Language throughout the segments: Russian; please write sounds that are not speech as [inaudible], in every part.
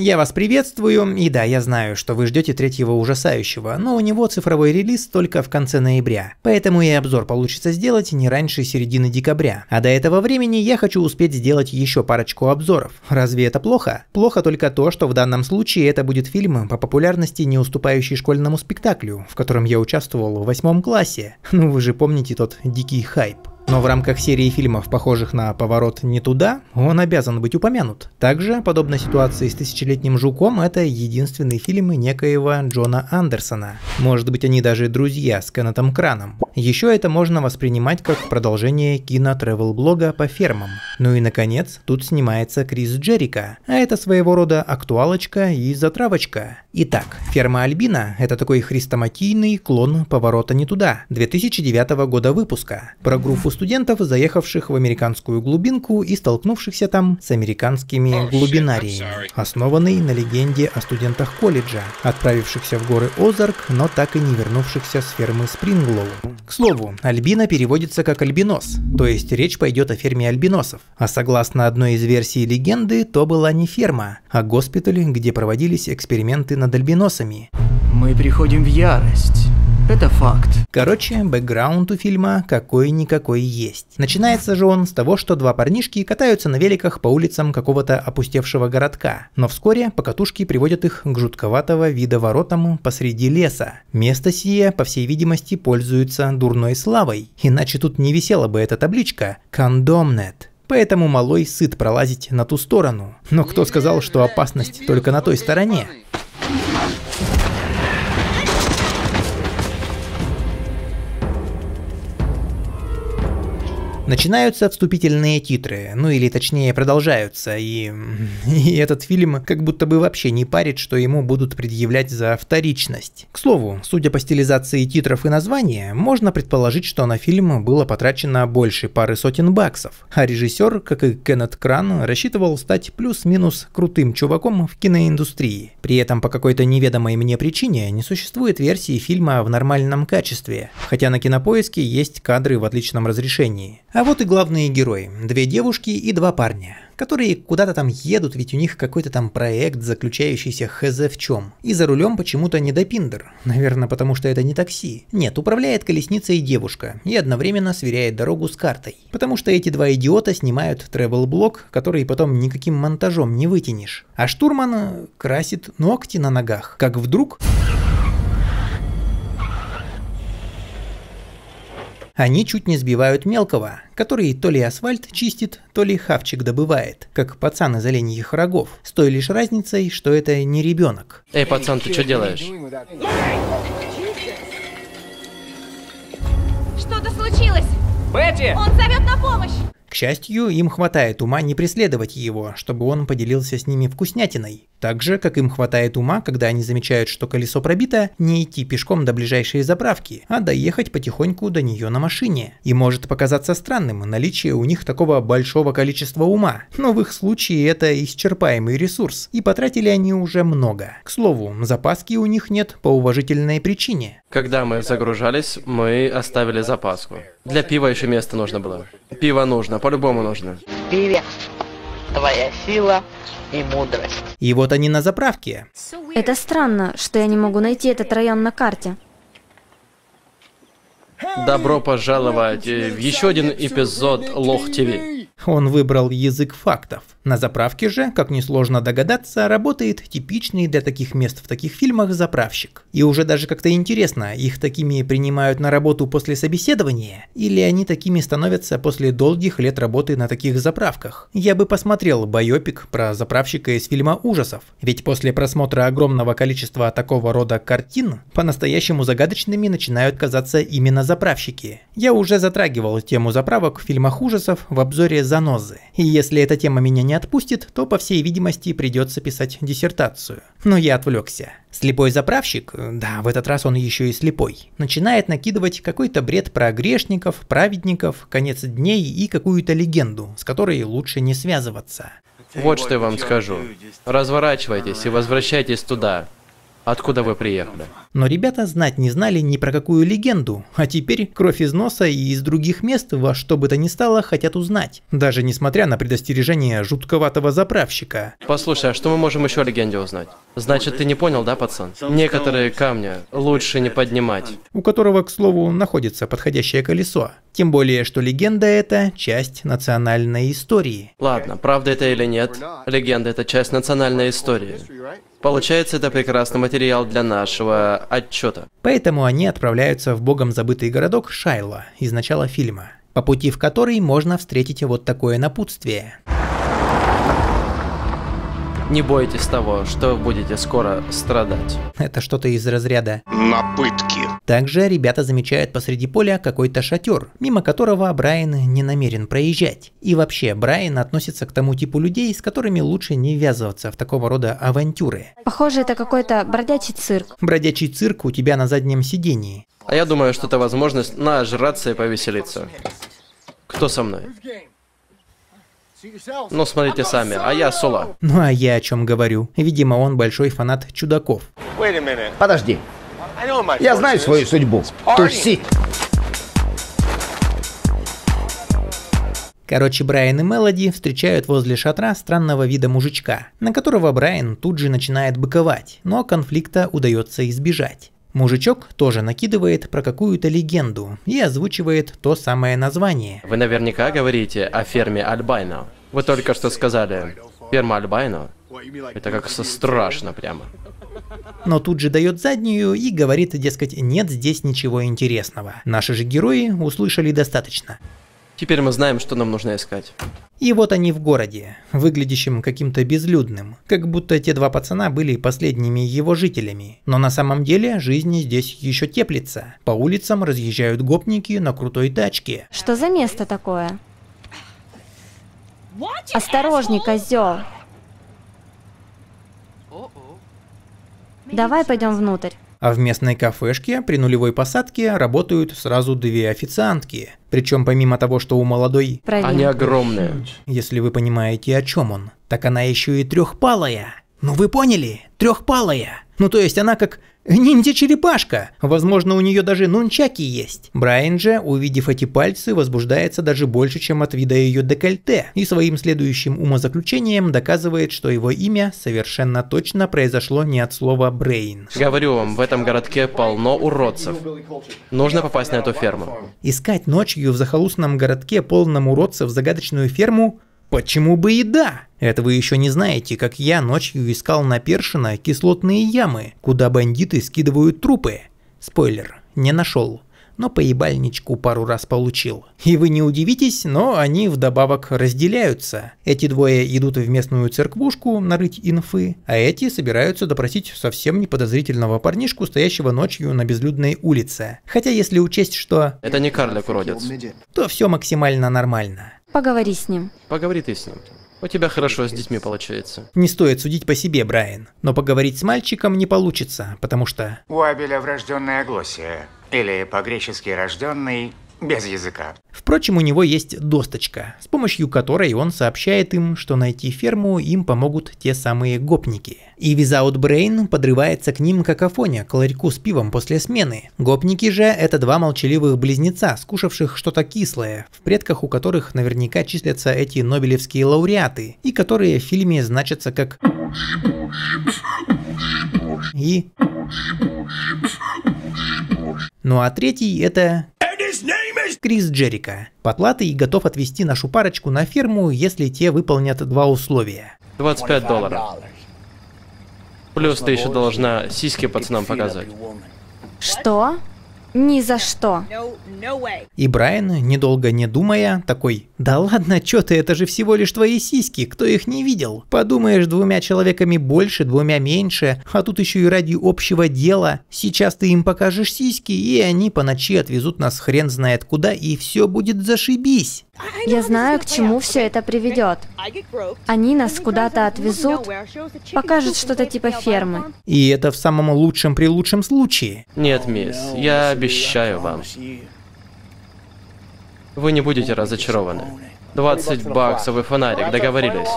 Я вас приветствую, и да, я знаю, что вы ждете третьего ужасающего, но у него цифровой релиз только в конце ноября, поэтому и обзор получится сделать не раньше середины декабря. А до этого времени я хочу успеть сделать еще парочку обзоров. Разве это плохо? Плохо только то, что в данном случае это будет фильм по популярности, не уступающий школьному спектаклю, в котором я участвовал в восьмом классе. Ну вы же помните тот дикий хайп. Но в рамках серии фильмов, похожих на «Поворот не туда», он обязан быть упомянут. Также, подобно ситуации с «Тысячелетним жуком», это единственные фильмы некоего Джона Андерсона. Может быть, они даже друзья с Кеннетом Краном. Еще это можно воспринимать как продолжение кино-тревел-блога по фермам. Ну и наконец, тут снимается Крис Джерика, а это своего рода актуалочка и затравочка. Итак, ферма Альбина – это такой хрестоматийный клон «Поворота не туда» 2009 года выпуска, про группу студентов, заехавших в американскую глубинку и столкнувшихся там с американскими oh, глубинариями, основанный на легенде о студентах колледжа, отправившихся в горы Озарк, но так и не вернувшихся с фермы Спринглоу. К слову, альбина переводится как альбинос, то есть речь пойдет о ферме альбиносов. А согласно одной из версий легенды, то была не ферма, а госпиталь, где проводились эксперименты над альбиносами. Мы приходим в ярость. Это факт. Короче, бэкграунд у фильма какой-никакой есть. Начинается же он с того, что два парнишки катаются на великах по улицам какого-то опустевшего городка. Но вскоре покатушки приводят их к жутковатого вида воротам посреди леса. Место сие, по всей видимости, пользуется дурной славой. Иначе тут не висела бы эта табличка «Кондомнет» поэтому малой сыт пролазить на ту сторону. Но кто сказал, что опасность только на той стороне? Начинаются вступительные титры, ну или точнее продолжаются, и, [laughs] и этот фильм как будто бы вообще не парит, что ему будут предъявлять за вторичность. К слову, судя по стилизации титров и названия, можно предположить, что на фильм было потрачено больше пары сотен баксов, а режиссер, как и Кеннет Кран, рассчитывал стать плюс-минус крутым чуваком в киноиндустрии. При этом по какой-то неведомой мне причине не существует версии фильма в нормальном качестве, хотя на кинопоиске есть кадры в отличном разрешении. А вот и главные герои. Две девушки и два парня, которые куда-то там едут, ведь у них какой-то там проект, заключающийся хз в чем. И за рулем почему-то не допиндер. Наверное, потому что это не такси. Нет, управляет колесницей девушка и одновременно сверяет дорогу с картой. Потому что эти два идиота снимают тревел-блок, который потом никаким монтажом не вытянешь. А штурман красит ногти на ногах. Как вдруг... Они чуть не сбивают мелкого, который то ли асфальт чистит, то ли хавчик добывает, как пацан из оленьих рогов, с той лишь разницей, что это не ребенок. Эй, пацан, ты что делаешь? Что-то случилось! Бетти! Он зовет на помощь! счастью, им хватает ума не преследовать его, чтобы он поделился с ними вкуснятиной. Так же, как им хватает ума, когда они замечают, что колесо пробито, не идти пешком до ближайшей заправки, а доехать потихоньку до нее на машине. И может показаться странным наличие у них такого большого количества ума, но в их случае это исчерпаемый ресурс, и потратили они уже много. К слову, запаски у них нет по уважительной причине. Когда мы загружались, мы оставили запаску. Для пива еще место нужно было. Пиво нужно, по-любому нужно. Пиве твоя сила и мудрость. И вот они на заправке. Это странно, что я не могу найти этот район на карте. Добро пожаловать э, в еще один эпизод Лох ТВ. Он выбрал язык фактов. На заправке же, как несложно догадаться, работает типичный для таких мест в таких фильмах заправщик. И уже даже как-то интересно, их такими принимают на работу после собеседования, или они такими становятся после долгих лет работы на таких заправках. Я бы посмотрел байопик про заправщика из фильма ужасов, ведь после просмотра огромного количества такого рода картин, по-настоящему загадочными начинают казаться именно заправщики. Я уже затрагивал тему заправок в фильмах ужасов в обзоре «Занозы», и если эта тема меня не не отпустит, то, по всей видимости, придется писать диссертацию. Но я отвлекся. Слепой заправщик, да, в этот раз он еще и слепой, начинает накидывать какой-то бред про грешников, праведников, конец дней и какую-то легенду, с которой лучше не связываться. Вот что я вам скажу. Разворачивайтесь и возвращайтесь туда откуда вы приехали. Но ребята знать не знали ни про какую легенду, а теперь кровь из носа и из других мест во что бы то ни стало хотят узнать, даже несмотря на предостережение жутковатого заправщика. Послушай, а что мы можем еще о легенде узнать? Значит, ты не понял, да, пацан? Некоторые камни лучше не поднимать. У которого, к слову, находится подходящее колесо. Тем более, что легенда это часть национальной истории. Ладно, правда это или нет, легенда это часть национальной истории. Получается, это прекрасный материал для нашего отчета. Поэтому они отправляются в богом забытый городок Шайло, из начала фильма, по пути в который можно встретить вот такое напутствие. Не бойтесь того, что будете скоро страдать. Это что-то из разряда «На пытки». Также ребята замечают посреди поля какой-то шатер, мимо которого Брайан не намерен проезжать. И вообще, Брайан относится к тому типу людей, с которыми лучше не ввязываться в такого рода авантюры. Похоже, это какой-то бродячий цирк. Бродячий цирк у тебя на заднем сидении. А я думаю, что это возможность нажраться и повеселиться. Кто со мной? Ну, смотрите сами, а я Соло. Ну, а я о чем говорю. Видимо, он большой фанат чудаков. Подожди. Я знаю свою судьбу. Тусить. Короче, Брайан и Мелоди встречают возле шатра странного вида мужичка, на которого Брайан тут же начинает быковать, но конфликта удается избежать. Мужичок тоже накидывает про какую-то легенду и озвучивает то самое название. Вы наверняка говорите о ферме Альбайно. Вы только что сказали ферма Альбайно. Это как страшно прямо. Но тут же дает заднюю и говорит, дескать, нет здесь ничего интересного. Наши же герои услышали достаточно. Теперь мы знаем, что нам нужно искать. И вот они в городе, выглядящем каким-то безлюдным, как будто те два пацана были последними его жителями. Но на самом деле жизнь здесь еще теплится. По улицам разъезжают гопники на крутой тачке. Что за место такое? Осторожней, козел! Давай пойдем внутрь. А в местной кафешке при нулевой посадке работают сразу две официантки. Причем помимо того, что у молодой... Проверка. Они огромные. Если вы понимаете, о чем он. Так она еще и трехпалая. Ну вы поняли? Трехпалая. Ну то есть она как «Ниндзя-черепашка! Возможно, у нее даже нунчаки есть!» Брайан же, увидев эти пальцы, возбуждается даже больше, чем от вида ее декольте, и своим следующим умозаключением доказывает, что его имя совершенно точно произошло не от слова «брейн». Говорю вам, в этом городке полно уродцев. Нужно попасть на эту ферму. Искать ночью в захолустном городке полном уродцев загадочную ферму Почему бы и да? Это вы еще не знаете, как я ночью искал на Першина кислотные ямы, куда бандиты скидывают трупы. Спойлер, не нашел но по ебальничку пару раз получил. И вы не удивитесь, но они вдобавок разделяются. Эти двое идут в местную церквушку нарыть инфы, а эти собираются допросить совсем неподозрительного парнишку, стоящего ночью на безлюдной улице. Хотя если учесть, что... Это не карлик уродец. То все максимально нормально. Поговори с ним. Поговори ты с ним. У тебя хорошо с детьми получается. Не стоит судить по себе, Брайан. Но поговорить с мальчиком не получится, потому что... У Абеля врожденная оглосия. Или по-гречески рожденный без языка. Впрочем, у него есть досточка, с помощью которой он сообщает им, что найти ферму им помогут те самые гопники. И визаут Брейн подрывается к ним как Афоня, к ларьку с пивом после смены. Гопники же – это два молчаливых близнеца, скушавших что-то кислое, в предках у которых наверняка числятся эти нобелевские лауреаты, и которые в фильме значатся как и ну а третий это Крис Джерика. Поплатой готов отвезти нашу парочку на ферму, если те выполнят два условия. 25 долларов. Плюс ты еще должна сиськи пацанам показать. Что? Ни за что. И Брайан, недолго не думая, такой, да ладно, чё ты, это же всего лишь твои сиськи, кто их не видел? Подумаешь, двумя человеками больше, двумя меньше, а тут еще и ради общего дела. Сейчас ты им покажешь сиськи, и они по ночи отвезут нас хрен знает куда, и все будет зашибись. Я знаю, к чему все это приведет. Они нас куда-то отвезут, покажут что-то типа фермы. И это в самом лучшем при лучшем случае. Нет, мисс, я обещаю вам, вы не будете разочарованы. 20 баксов и фонарик, договорились.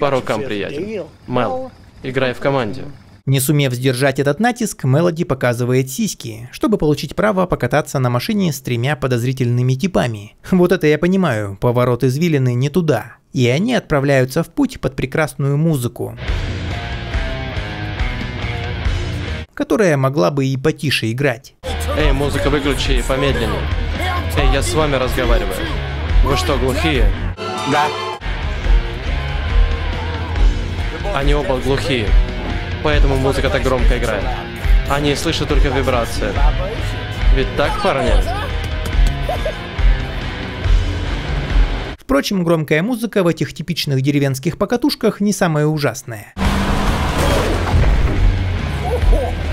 По рукам, приятель. Мел, играй в команде. Не сумев сдержать этот натиск, Мелоди показывает сиськи, чтобы получить право покататься на машине с тремя подозрительными типами. Вот это я понимаю, поворот извилины не туда. И они отправляются в путь под прекрасную музыку которая могла бы и потише играть. Эй, музыка выключи помедленнее. Эй, я с вами разговариваю. Вы что, глухие? Да. Они оба глухие. Поэтому музыка так громко играет. Они слышат только вибрации. Ведь так, парни? Впрочем, громкая музыка в этих типичных деревенских покатушках не самая ужасная.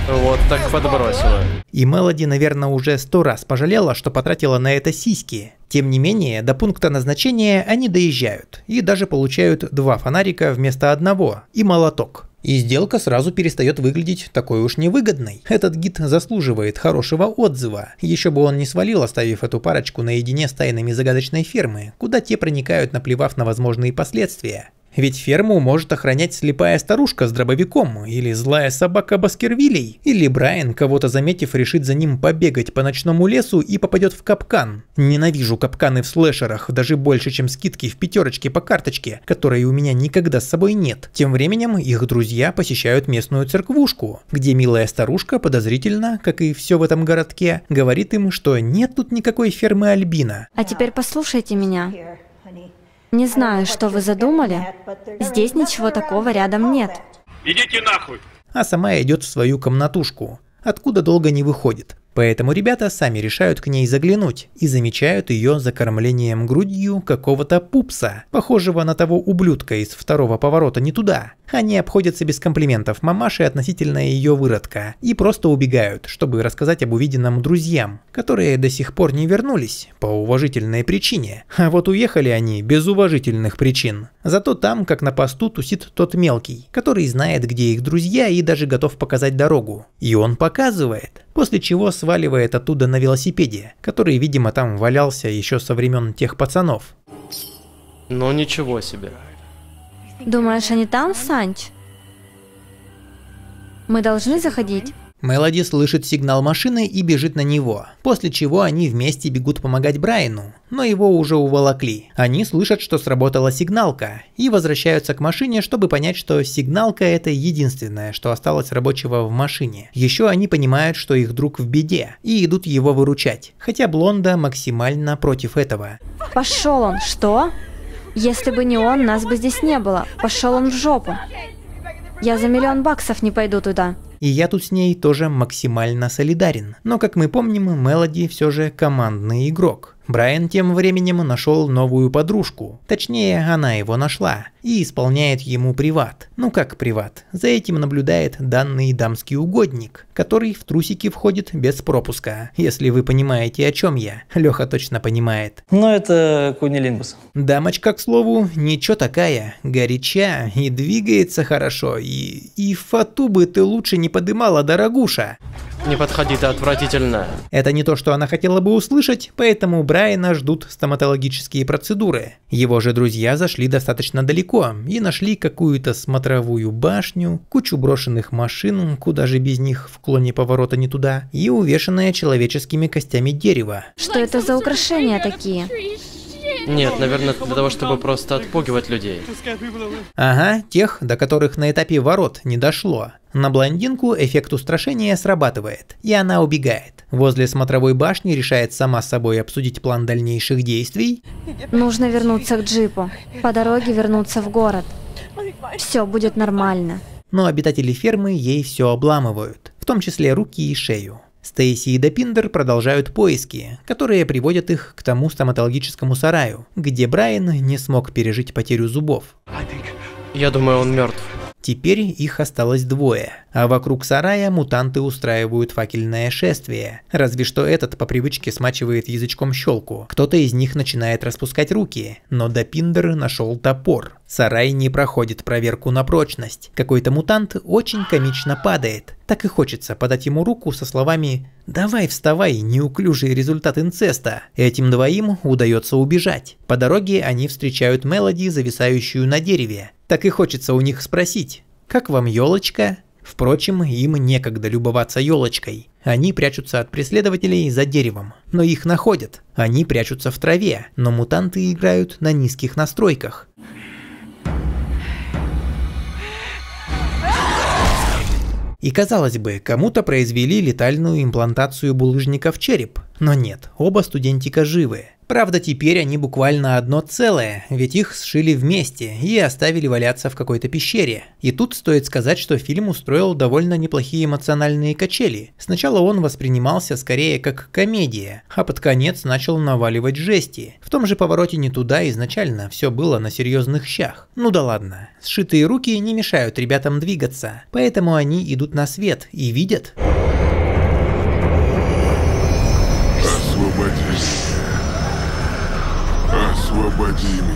Вот так подбросила. И Мелоди, наверное, уже сто раз пожалела, что потратила на это сиськи. Тем не менее, до пункта назначения они доезжают и даже получают два фонарика вместо одного и молоток. И сделка сразу перестает выглядеть такой уж невыгодной. Этот гид заслуживает хорошего отзыва. Еще бы он не свалил, оставив эту парочку наедине с тайнами загадочной фермы, куда те проникают, наплевав на возможные последствия. Ведь ферму может охранять слепая старушка с дробовиком, или злая собака Баскервилей, или Брайан, кого-то заметив, решит за ним побегать по ночному лесу и попадет в капкан. Ненавижу капканы в слэшерах, даже больше, чем скидки в пятерочке по карточке, которые у меня никогда с собой нет. Тем временем их друзья посещают местную церквушку, где милая старушка подозрительно, как и все в этом городке, говорит им, что нет тут никакой фермы Альбина. А теперь послушайте меня. Не знаю, что вы задумали. Здесь ничего такого рядом нет. Идите нахуй! А сама идет в свою комнатушку, откуда долго не выходит. Поэтому ребята сами решают к ней заглянуть и замечают ее закормлением грудью какого-то пупса, похожего на того ублюдка из второго поворота не туда. Они обходятся без комплиментов мамаши относительно ее выродка и просто убегают, чтобы рассказать об увиденном друзьям, которые до сих пор не вернулись по уважительной причине, а вот уехали они без уважительных причин. Зато там, как на посту, тусит тот мелкий, который знает, где их друзья и даже готов показать дорогу. И он показывает, после чего сваливает оттуда на велосипеде, который, видимо, там валялся еще со времен тех пацанов. Но ну, ничего себе. Думаешь, они там, Санч? Мы должны заходить? Мелоди слышит сигнал машины и бежит на него, после чего они вместе бегут помогать Брайану, но его уже уволокли. Они слышат, что сработала сигналка, и возвращаются к машине, чтобы понять, что сигналка это единственное, что осталось рабочего в машине. Еще они понимают, что их друг в беде, и идут его выручать, хотя Блонда максимально против этого. Пошел он, что? Если бы не он, нас бы здесь не было. Пошел он в жопу. Я за миллион баксов не пойду туда. И я тут с ней тоже максимально солидарен. Но как мы помним, Мелоди все же командный игрок. Брайан тем временем нашел новую подружку. Точнее, она его нашла. И исполняет ему приват. Ну как приват? За этим наблюдает данный дамский угодник, который в трусики входит без пропуска. Если вы понимаете, о чем я. Леха точно понимает. Но ну, это кунилингус. Дамочка, к слову, ничего такая. Горяча и двигается хорошо. И, и фату бы ты лучше не не подымала дорогуша. Не подходи, это отвратительно. Это не то, что она хотела бы услышать, поэтому Брайана ждут стоматологические процедуры. Его же друзья зашли достаточно далеко и нашли какую-то смотровую башню, кучу брошенных машин, куда же без них в клоне поворота не туда, и увешанное человеческими костями дерево. Что это за украшения такие? Нет, наверное, для того, чтобы просто отпугивать людей. Ага, тех, до которых на этапе ворот не дошло. На блондинку эффект устрашения срабатывает, и она убегает. Возле смотровой башни решает сама с собой обсудить план дальнейших действий. Нужно вернуться к джипу. По дороге вернуться в город. Все будет нормально. Но обитатели фермы ей все обламывают, в том числе руки и шею. Стейси и Допиндер продолжают поиски, которые приводят их к тому стоматологическому сараю, где Брайан не смог пережить потерю зубов. Я думаю, он мертв. Теперь их осталось двое, а вокруг сарая мутанты устраивают факельное шествие. Разве что этот по привычке смачивает язычком щелку. Кто-то из них начинает распускать руки, но Дапиндер нашел топор. Сарай не проходит проверку на прочность. Какой-то мутант очень комично падает. Так и хочется подать ему руку со словами «Давай вставай, неуклюжий результат инцеста». Этим двоим удается убежать. По дороге они встречают Мелоди, зависающую на дереве. Так и хочется у них спросить, как вам елочка? Впрочем, им некогда любоваться елочкой. Они прячутся от преследователей за деревом, но их находят. Они прячутся в траве, но мутанты играют на низких настройках. И казалось бы, кому-то произвели летальную имплантацию булыжника в череп, но нет, оба студентика живы. Правда, теперь они буквально одно целое, ведь их сшили вместе и оставили валяться в какой-то пещере. И тут стоит сказать, что фильм устроил довольно неплохие эмоциональные качели. Сначала он воспринимался скорее как комедия, а под конец начал наваливать жести. В том же повороте не туда изначально все было на серьезных щах. Ну да ладно, сшитые руки не мешают ребятам двигаться, поэтому они идут на свет и видят... Освободи меня.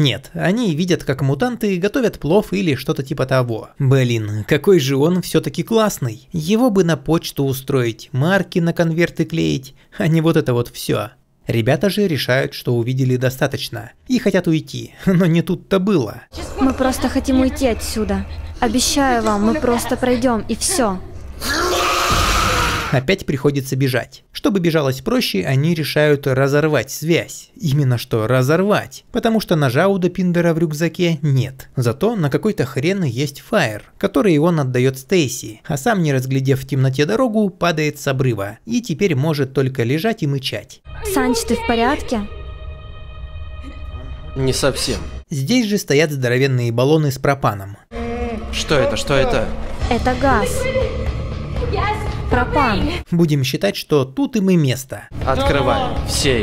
Нет, они видят, как мутанты готовят плов или что-то типа того. Блин, какой же он все-таки классный. Его бы на почту устроить, марки на конверты клеить, а не вот это вот все. Ребята же решают, что увидели достаточно и хотят уйти, но не тут-то было. Мы просто хотим уйти отсюда. Обещаю вам, мы просто пройдем и все опять приходится бежать. Чтобы бежалось проще, они решают разорвать связь. Именно что разорвать, потому что ножа у Допиндера в рюкзаке нет. Зато на какой-то хрен есть фаер, который он отдает Стейси, а сам, не разглядев в темноте дорогу, падает с обрыва и теперь может только лежать и мычать. Санч, ты в порядке? Не совсем. Здесь же стоят здоровенные баллоны с пропаном. Что это? Что это? Это газ пропан. Будем считать, что тут им и место. Открываем все.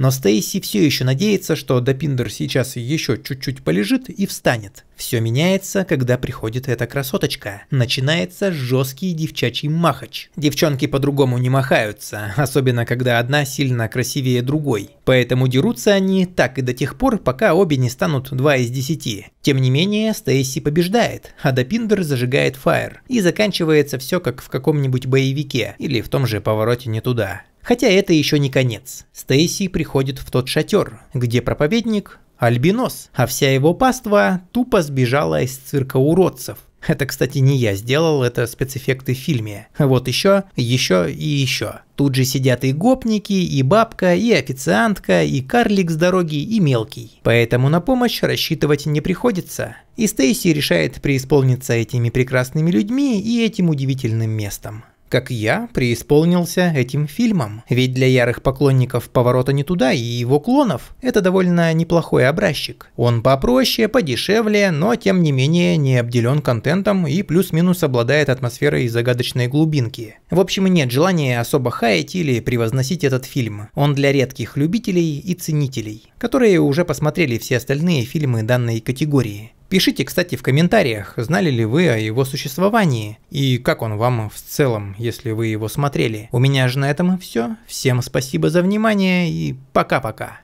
Но Стейси все еще надеется, что Допиндер сейчас еще чуть-чуть полежит и встанет. Все меняется, когда приходит эта красоточка. Начинается жесткий девчачий махач. Девчонки по-другому не махаются, особенно когда одна сильно красивее другой. Поэтому дерутся они так и до тех пор, пока обе не станут 2 из 10. Тем не менее, Стейси побеждает, а Допиндер зажигает фаер. И заканчивается все как в каком-нибудь боевике или в том же повороте не туда. Хотя это еще не конец. Стейси приходит в тот шатер, где проповедник – альбинос, а вся его паства тупо сбежала из цирка уродцев. Это, кстати, не я сделал, это спецэффекты в фильме. Вот еще, еще и еще. Тут же сидят и гопники, и бабка, и официантка, и карлик с дороги, и мелкий. Поэтому на помощь рассчитывать не приходится. И Стейси решает преисполниться этими прекрасными людьми и этим удивительным местом как я преисполнился этим фильмом. Ведь для ярых поклонников «Поворота не туда» и его клонов это довольно неплохой образчик. Он попроще, подешевле, но тем не менее не обделен контентом и плюс-минус обладает атмосферой загадочной глубинки. В общем, нет желания особо хаять или превозносить этот фильм. Он для редких любителей и ценителей, которые уже посмотрели все остальные фильмы данной категории. Пишите, кстати, в комментариях, знали ли вы о его существовании и как он вам в целом, если вы его смотрели. У меня же на этом все. Всем спасибо за внимание и пока-пока.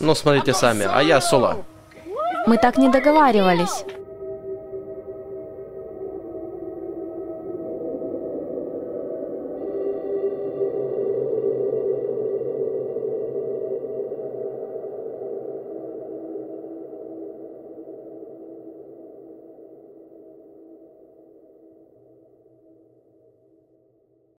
Ну смотрите сами, а я Соло. Мы так не договаривались.